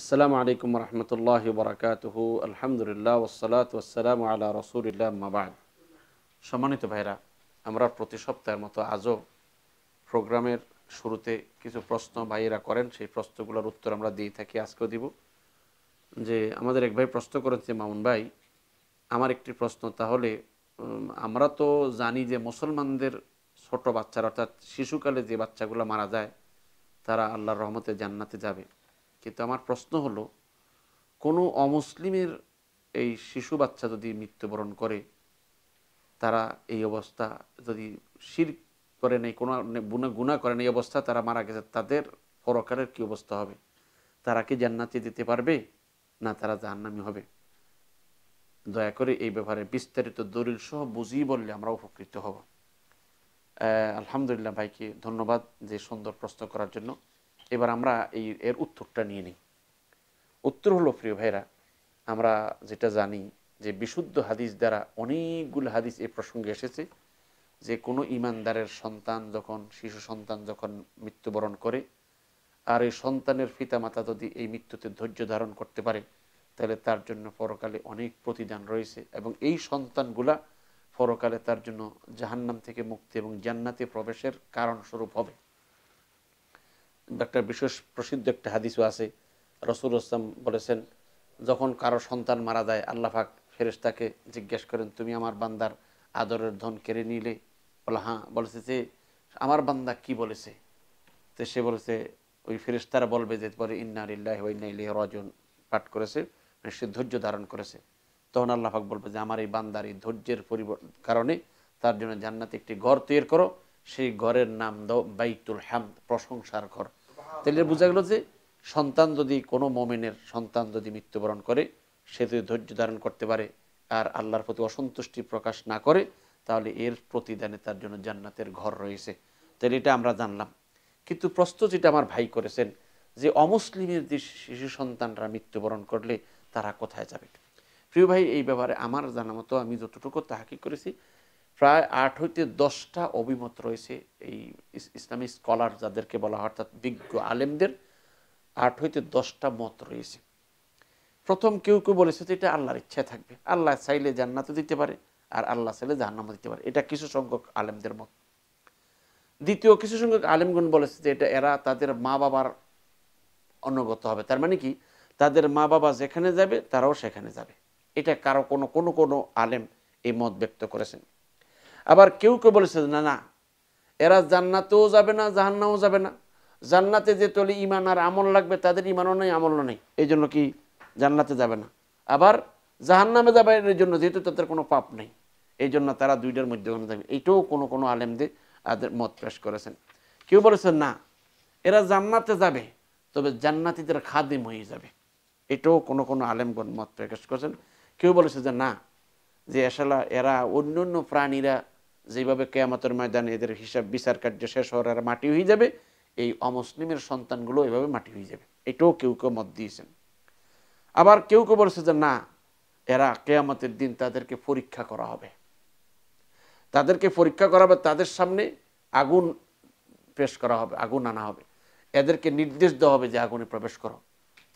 আসসালামু আলাইকুম রহমতুল্লাহ বরাকাতহ আলহামদুলিল্লাহ ওসালাত ওসালাম আল্লাহ রসুলিল্লাহ মাবাদ সম্মানিত ভাইরা আমরা প্রতি সপ্তাহের মতো আজও প্রোগ্রামের শুরুতে কিছু প্রশ্ন ভাইয়েরা করেন সেই প্রশ্নগুলোর উত্তর আমরা দিয়ে থাকি আজকেও দিব যে আমাদের এক ভাই প্রশ্ন করেন যে মামুন ভাই আমার একটি প্রশ্ন তাহলে আমরা তো জানি যে মুসলমানদের ছোট বাচ্চারা অর্থাৎ শিশুকালে যে বাচ্চাগুলো মারা যায় তারা আল্লাহর রহমতে জান্নাতে যাবে কিন্তু আমার প্রশ্ন হলো কোনো অমুসলিমের এই শিশু বাচ্চা যদি মৃত্যুবরণ করে তারা এই অবস্থা যদি শির করে নেই কোনো গুণা করে নেই অবস্থা তারা মারা গেছে তাদের পরকারের কি অবস্থা হবে তারা কি জান্নাতি দিতে পারবে না তারা জাহান্নামি হবে দয়া করে এই ব্যাপারে বিস্তারিত দলিল সহ বুঝিয়ে বললে আমরা উপকৃত হব আলহামদুলিল্লাহ ভাইকে ধন্যবাদ যে সুন্দর প্রশ্ন করার জন্য এবার আমরা এই এর উত্তরটা নিয়ে নিই উত্তর হলো প্রিয় ভাইরা আমরা যেটা জানি যে বিশুদ্ধ হাদিস দ্বারা অনেকগুলো হাদিস এ প্রসঙ্গে এসেছে যে কোনো ইমানদারের সন্তান যখন শিশু সন্তান যখন মৃত্যুবরণ করে আর এই সন্তানের পিতামাতা যদি এই মৃত্যুতে ধৈর্য ধারণ করতে পারে তাহলে তার জন্য পরকালে অনেক প্রতিদান রয়েছে এবং এই সন্তানগুলা পরকালে তার জন্য জাহান্নাম থেকে মুক্তি এবং জান্নাতে প্রবেশের কারণস্বরূপ হবে একটা বিশেষ প্রসিদ্ধ একটা হাদিসও আছে রসুল ইসলাম বলেছেন যখন কারো সন্তান মারা যায় আল্লাহাক ফেরেস তাকে জিজ্ঞেস করেন তুমি আমার বান্দার আদরের ধন কেড়ে নিলে বলে হ্যাঁ বলেছে যে আমার বান্দা কি বলেছে তো সে বলেছে ওই ফেরেশতারা বলবে যে পরে ইন্নারিল্লাহ ইন্নাইলি রজন পাঠ করেছে মানে সে ধৈর্য ধারণ করেছে তখন আল্লাহাক বলবে যে আমার এই বান্দার এই ধৈর্যের পরিবর্তন কারণে তার জন্য জান্নাতে একটি ঘর তৈরি করো সেই ঘরের নাম দাও বাইতুল হামদ প্রশংসার ঘর তাহলে বোঝা গেল যে সন্তান যদি কোনো মোমেনের সন্তান যদি মৃত্যুবরণ করে সে যদি ধৈর্য ধারণ করতে পারে আর আল্লাহর প্রতি অসন্তুষ্টি প্রকাশ না করে তাহলে এর প্রতিদানে তার জন্য জান্নাতের ঘর রয়েছে তাহলে এটা আমরা জানলাম কিন্তু প্রশ্ন যেটা আমার ভাই করেছেন যে অমুসলিমের যে শিশু সন্তানরা মৃত্যুবরণ করলে তারা কোথায় যাবে প্রিয় ভাই এই ব্যাপারে আমার জানা মতো আমি যতটুকু তাহাকি করেছি প্রায় আট হইতে দশটা অভিমত রয়েছে এই ইসলামী স্কলার যাদেরকে বলা হয় অর্থাৎ বিজ্ঞ আলেমদের আট হইতে দশটা মত রয়েছে প্রথম কেউ কেউ বলেছে যে এটা আল্লাহর ইচ্ছা থাকবে আল্লাহ চাইলে জান্নাতও দিতে পারে আর আল্লাহ চাইলে জাহান্নামও দিতে পারে এটা কিছু সংখ্যক আলেমদের মত দ্বিতীয় কিছু সংখ্যক আলেমগণ বলেছে যে এটা এরা তাদের মা বাবার অনুগত হবে তার মানে কি তাদের মা বাবা যেখানে যাবে তারাও সেখানে যাবে এটা কারো কোনো কোনো কোনো আলেম এই মত ব্যক্ত করেছেন আবার কেউ কেউ বলেছে না না এরা জান্নাতেও যাবে না জাহান্নাও যাবে না জান্নাতে যে হলে ইমান আর আমল লাগবে তাদের ইমানও নেই আমলও নেই এই জন্য কি জান্নাতে যাবে না আবার জাহান্নামে যাবে এর জন্য যেহেতু তাদের কোনো পাপ নেই এই জন্য তারা দুইটার মধ্যে কোনো যাবে এটাও কোনো কোনো আলেমদের আদের মত পেশ করেছেন কেউ বলেছেন না এরা জান্নাতে যাবে তবে জান্নাতিদের খাদিম হয়ে যাবে এটাও কোনো কোনো আলেমগণ মত প্রকাশ করেছেন কেউ বলেছে যে না যে আসলে এরা অন্য অন্য প্রাণীরা যেভাবে কেয়ামতের ময়দানে এদের হিসাব বিচার কার্য শেষ হওয়ার আর মাটি হয়ে যাবে এই অমুসলিমের সন্তানগুলো এভাবে মাটি হয়ে যাবে এটাও কেউ কেউ মত দিয়েছেন আবার কেউ কেউ বলছে যে না এরা কেয়ামতের দিন তাদেরকে পরীক্ষা করা হবে তাদেরকে পরীক্ষা করা হবে তাদের সামনে আগুন পেশ করা হবে আগুন আনা হবে এদেরকে নির্দেশ দেওয়া হবে যে আগুনে প্রবেশ করো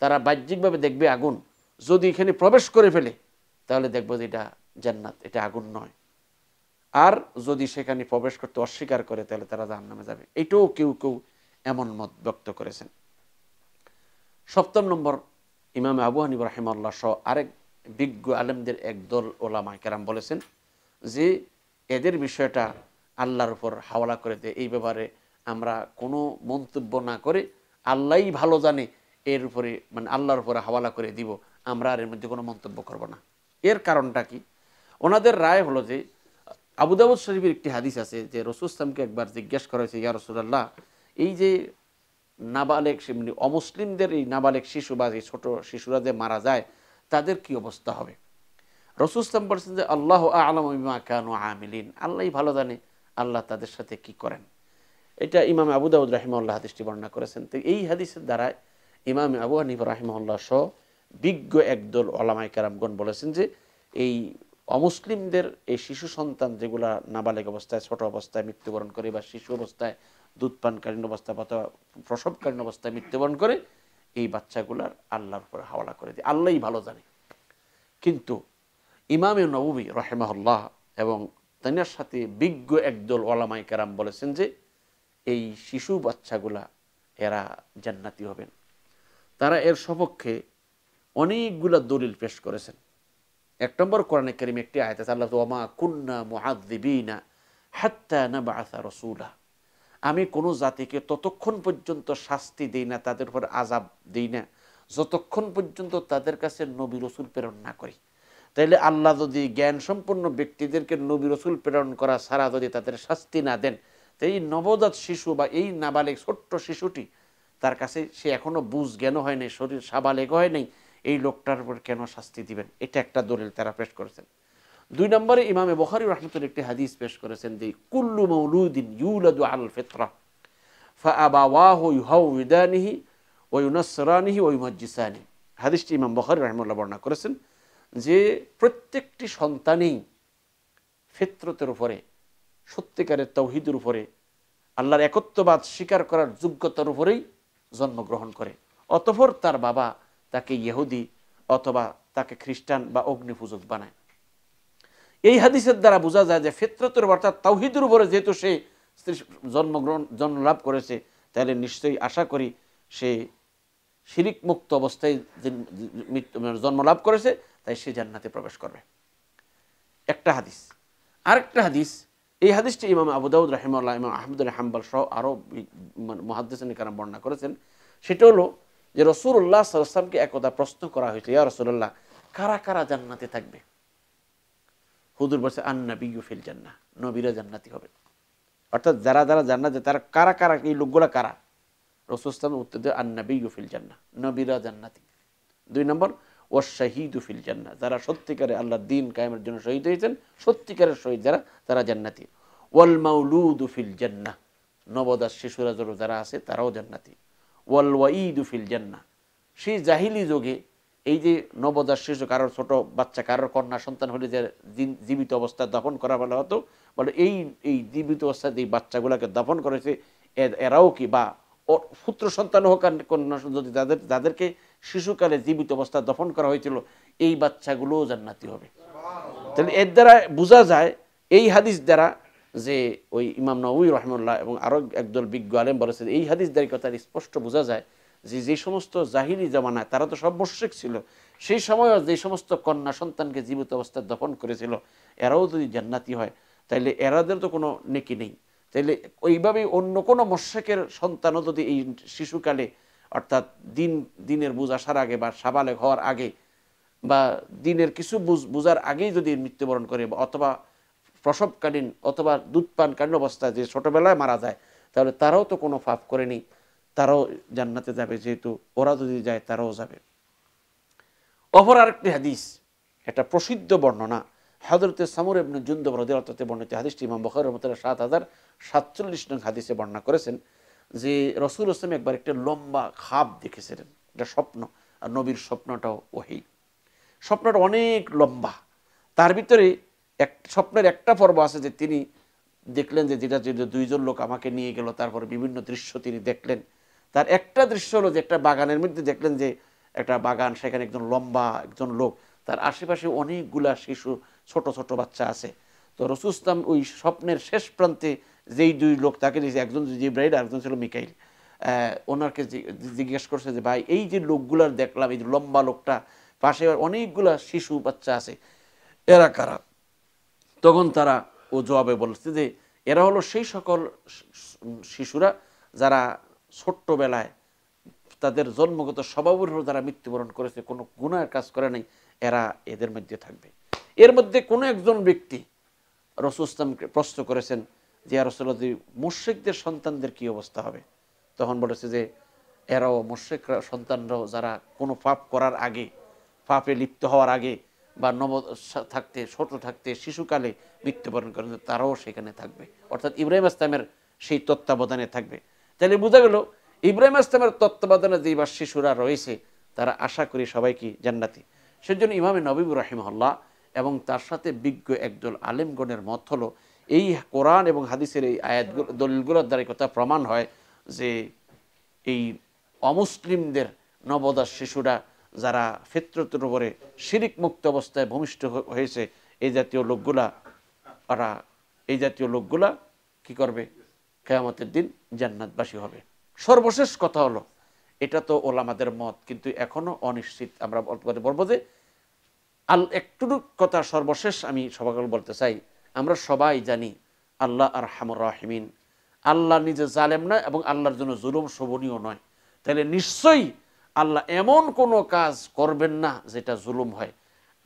তারা বাহ্যিকভাবে দেখবে আগুন যদি এখানে প্রবেশ করে ফেলে তাহলে দেখবো যে এটা জান্নাত এটা আগুন নয় আর যদি সেখানে প্রবেশ করতে অস্বীকার করে তাহলে তারা জাহান নামে যাবে এটাও কেউ কেউ এমন মত ব্যক্ত করেছেন সপ্তম নম্বর ইমাম আবু হানিব রাহিমাল্লা সহ আরেক বিজ্ঞ আলেমদের একদল ওলা কেরাম বলেছেন যে এদের বিষয়টা আল্লাহর উপর হাওলা করে দেয় এই ব্যাপারে আমরা কোনো মন্তব্য না করে আল্লাহ ভালো জানে এর উপরে মানে আল্লাহর উপরে হাওয়ালা করে দিব আমরা আর এর মধ্যে কোনো মন্তব্য করব না এর কারণটা কি ওনাদের রায় হলো যে আবুদাবুদ শরীফের একটি হাদিস আছে যে রসুলামকে একবার জিজ্ঞেস করা হয়েছে ইয়া রসুল্লাহ এই যে নাবালেক মানে অমুসলিমদের এই নাবালেক শিশু বা এই ছোটো শিশুরা যে মারা যায় তাদের কি অবস্থা হবে রসুলাম বলছেন যে আল্লাহ আলমা কানু আহমিলিন আল্লাহ ভালো জানে আল্লাহ তাদের সাথে কি করেন এটা ইমাম আবুদাউদ দাউদ আল্লাহ হাদিসটি বর্ণনা করেছেন তো এই হাদিসের দ্বারা ইমাম আবু আনিব রাহিমাল্লাহ সহ বিজ্ঞ একদল আলামাইকার কারামগণ বলেছেন যে এই অমুসলিমদের এই শিশু সন্তান যেগুলা নাবালিক অবস্থায় ছোট অবস্থায় মৃত্যুবরণ করে বা শিশু অবস্থায় দুধ পানকালীন অবস্থায় অথবা প্রসবকালীন অবস্থায় মৃত্যুবরণ করে এই বাচ্চাগুলার আল্লাহর উপরে হাওলা করে দিই আল্লাহই ভালো জানে কিন্তু ইমামে নবী রহেমাহুল্লাহ এবং তাইনার সাথে বিজ্ঞ একদল ওলামাই কারাম বলেছেন যে এই শিশু বাচ্চাগুলা এরা জান্নাতি হবেন তারা এর সপক্ষে অনেকগুলা দলিল পেশ করেছেন এক নম্বর কোরআনে করিম একটি আয়তা আল্লাহ ওমা কুন্না মুহাদ্দিবিনা হাত্তা না বাসা রসুলা আমি কোনো জাতিকে ততক্ষণ পর্যন্ত শাস্তি দিই না তাদের উপর আজাব দিই না যতক্ষণ পর্যন্ত তাদের কাছে নবী রসুল প্রেরণ না করি তাইলে আল্লাহ যদি জ্ঞান সম্পন্ন ব্যক্তিদেরকে নবী রসুল প্রেরণ করা ছাড়া যদি তাদের শাস্তি না দেন তাই এই নবজাত শিশু বা এই নাবালিক ছোট্ট শিশুটি তার কাছে সে এখনও বুঝ জ্ঞানও হয় নাই শরীর সাবালেক হয় নাই এই লোকটার উপর কেন শাস্তি দিবেন এটা একটা দলিল তারা পেশ করেছেন দুই নম্বরে ইমামে বহারি রহমতুল একটি হাদিস পেশ করেছেন যে কুল্লু মৌলুদ্দিন ইউলাদু আল ওই উনসরানিহি ওই মজ্জিসানি হাদিসটি ইমাম বহারি রহমুল্লাহ বর্ণনা করেছেন যে প্রত্যেকটি সন্তানেই ফেতরতের উপরে সত্যিকারের তৌহিদের উপরে আল্লাহর একত্ববাদ স্বীকার করার যোগ্যতার উপরেই জন্মগ্রহণ করে অতপর তার বাবা তাকে ইহুদি অথবা তাকে খ্রিস্টান বা পূজক বানায় এই হাদিসের দ্বারা বোঝা যায় যে ফেতরতের অর্থাৎ তাওহিদের উপরে যেহেতু সে জন্মগ্রহণ জন্মলাভ করেছে তাহলে নিশ্চয়ই আশা করি সে শিরিক মুক্ত অবস্থায় মানে জন্মলাভ করেছে তাই সে জান্নাতে প্রবেশ করবে একটা হাদিস আরেকটা হাদিস এই হাদিসটি ইমাম আবুদাউদ রাহিমাল্লাহ ইমাম আহমদুল হাম্বাল সহ আরও মানে কারণ বর্ণনা করেছেন সেটা হলো যে রসুল্লাহ সাল্লামকে একদা প্রশ্ন করা হয়েছে ইয়া রসুল্লাহ কারা কারা জান্নাতে থাকবে হুদুর বলছে আন্না বিগুফিল জান্না নবীরা জান্নাতি হবে অর্থাৎ যারা যারা জান্নাত তারা কারা কারা এই লোকগুলা কারা রসুল ইসলামের উত্তর দেয় আন্না বিগুফিল জান্না নবীরা জান্নাতি দুই নম্বর ও শাহিদ উফিল জান্না যারা সত্যিকারে আল্লাহ দিন কায়েমের জন্য শহীদ হয়েছেন সত্যিকারের শহীদ যারা তারা জান্নাতি ওয়াল মাউলুদ উফিল জান্না নবদাস শিশুরা যারা আছে তারাও জান্নাতি ওয়াল ওয়াঈদ ফিল জান্না সেই জাহিলি যোগে এই যে নবজাত শিশু কারোর ছোট বাচ্চা কারোর কন্যা সন্তান হলে যে জীবিত অবস্থা দফন করা বলা হতো বলে এই এই জীবিত অবস্থায় যে বাচ্চাগুলোকে দফন করেছে এরাও কি বা পুত্র সন্তান হোক আর কন্যা যদি যাদের যাদেরকে শিশুকালে জীবিত অবস্থা দফন করা হয়েছিল এই বাচ্চাগুলোও জান্নাতি হবে তাহলে এর দ্বারা বোঝা যায় এই হাদিস দ্বারা যে ওই ইমাম নবী রহমুল্লাহ এবং আরও একদল বিজ্ঞ আলেম বলেছেন এই হাদিস কথা স্পষ্ট বোঝা যায় যে যে সমস্ত জাহিরি জামানায় তারা তো সব বর্ষিক ছিল সেই সময়ও যে সমস্ত কন্যা সন্তানকে জীবিত অবস্থায় দফন করেছিল এরাও যদি জান্নাতি হয় তাইলে এরাদের তো কোনো নেকি নেই তাইলে ওইভাবেই অন্য কোনো মস্যকের সন্তানও যদি এই শিশুকালে অর্থাৎ দিন দিনের বুঝ আসার আগে বা সাবালে হওয়ার আগে বা দিনের কিছু বুঝ বোঝার আগেই যদি মৃত্যুবরণ করে অথবা প্রসবকালীন অথবা দুধ পানকালীন অবস্থায় যে ছোটোবেলায় মারা যায় তাহলে তারাও তো কোনো পাপ করেনি তারাও জান্নাতে যাবে যেহেতু ওরা যদি যায় তারাও যাবে অপর আরেকটি হাদিস একটা প্রসিদ্ধ বর্ণনা হাদরতে সামর এবং জুন্দব অর্থাৎ বর্ণিত হাদিসটি ইমাম বখর রহমতের সাত হাজার সাতচল্লিশ নং হাদিসে বর্ণনা করেছেন যে রসুল হোসেন একবার একটা লম্বা খাপ দেখেছিলেন এটা স্বপ্ন আর নবীর স্বপ্নটাও ওহি স্বপ্নটা অনেক লম্বা তার ভিতরে এক স্বপ্নের একটা পর্ব আছে যে তিনি দেখলেন যে যেটা যে দুইজন লোক আমাকে নিয়ে গেল তারপর বিভিন্ন দৃশ্য তিনি দেখলেন তার একটা দৃশ্য হলো যে একটা বাগানের মধ্যে দেখলেন যে একটা বাগান সেখানে একজন লম্বা একজন লোক তার আশেপাশে অনেকগুলা শিশু ছোট ছোট বাচ্চা আছে তো রসুল ইসলাম ওই স্বপ্নের শেষ প্রান্তে যেই দুই লোক তাকে দিয়েছে একজন জিব্রাইল আরেকজন ছিল মিকাইল ওনারকে জিজ্ঞেস করছে যে ভাই এই যে লোকগুলার দেখলাম এই যে লম্বা লোকটা পাশে অনেকগুলা শিশু বাচ্চা আছে এরা কারা তখন তারা ও জবাবে বলছে যে এরা হলো সেই সকল শিশুরা যারা ছোট্টবেলায় তাদের জন্মগত স্বভাবের যারা মৃত্যুবরণ করেছে কোনো গুণার কাজ করে নাই এরা এদের মধ্যে থাকবে এর মধ্যে কোনো একজন ব্যক্তি রসুল ইসলামকে প্রশ্ন করেছেন যে আর রসুল্লাহ মুশ্রিকদের সন্তানদের কি অবস্থা হবে তখন বলেছে যে এরাও মুশ্রিকরা সন্তানরাও যারা কোনো পাপ করার আগে পাপে লিপ্ত হওয়ার আগে বা নব থাকতে ছোট থাকতে শিশুকালে মৃত্যুবরণ করেন তারাও সেখানে থাকবে অর্থাৎ ইব্রাহিম আসলামের সেই তত্ত্বাবধানে থাকবে তাহলে বোঝা গেল ইব্রাহিম আসলামের তত্ত্বাবধানে যেই বা শিশুরা রয়েছে তারা আশা করি সবাইকে জান্নাতি সেজন্য ইমামে নবীব রহিমহল্লা এবং তার সাথে বিজ্ঞ একদল আলেমগণের মত হলো এই কোরআন এবং হাদিসের এই আয়াত দলিলগুলোর দ্বারা কথা প্রমাণ হয় যে এই অমুসলিমদের নবদাস শিশুরা যারা ফিতরতের উপরে শিরিক মুক্ত অবস্থায় ভূমিষ্ঠ হয়েছে এই জাতীয় লোকগুলা ওরা এই জাতীয় লোকগুলা কি করবে কেয়ামতের দিন জান্নাতবাসী হবে সর্বশেষ কথা হলো এটা তো ওলামাদের মত কিন্তু এখনও অনিশ্চিত আমরা অল্প করে বলবো যে আল একটু কথা সর্বশেষ আমি সবাই বলতে চাই আমরা সবাই জানি আল্লাহ আর হামর রাহিমিন আল্লাহ নিজে জালেম নয় এবং আল্লাহর জন্য জুলুম শোভনীয় নয় তাহলে নিশ্চয়ই আল্লাহ এমন কোনো কাজ করবেন না যেটা জুলুম হয়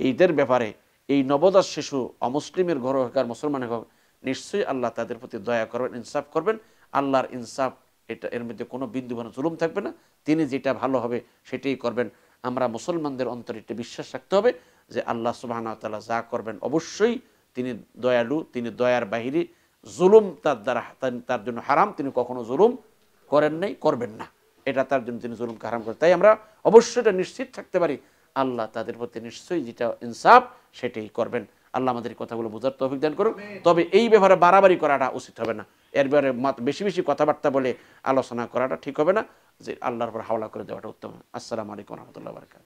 এইদের ব্যাপারে এই নবদাস শিশু অমুসলিমের ঘর হোক আর মুসলমানের হোক নিশ্চয়ই আল্লাহ তাদের প্রতি দয়া করবেন ইনসাফ করবেন আল্লাহর ইনসাফ এটা এর মধ্যে কোনো বিন্দু কোনো মানে জুলুম থাকবে না তিনি যেটা ভালো হবে সেটাই করবেন আমরা মুসলমানদের অন্তরে একটি বিশ্বাস রাখতে হবে যে আল্লাহ সুবাহতালা যা করবেন অবশ্যই তিনি দয়ালু তিনি দয়ার বাহিরে জুলুম তার দ্বারা তার জন্য হারাম তিনি কখনো জুলুম করেন নাই করবেন না এটা তার জন্য তিনি জুলুমকে হারাম করেন তাই আমরা অবশ্যই এটা নিশ্চিত থাকতে পারি আল্লাহ তাদের প্রতি নিশ্চয়ই যেটা ইনসাফ সেটাই করবেন আল্লাহ আমাদের কথাগুলো বোঝার তো অভিজ্ঞান করুন তবে এই ব্যাপারে বাড়াবাড়ি করাটা উচিত হবে না এর ব্যাপারে বেশি বেশি কথাবার্তা বলে আলোচনা করাটা ঠিক হবে না যে আল্লাহর উপর হাওলা করে দেওয়াটা উত্তম আসসালামু আলাইকুম রহমতুল্লাহ বারকাত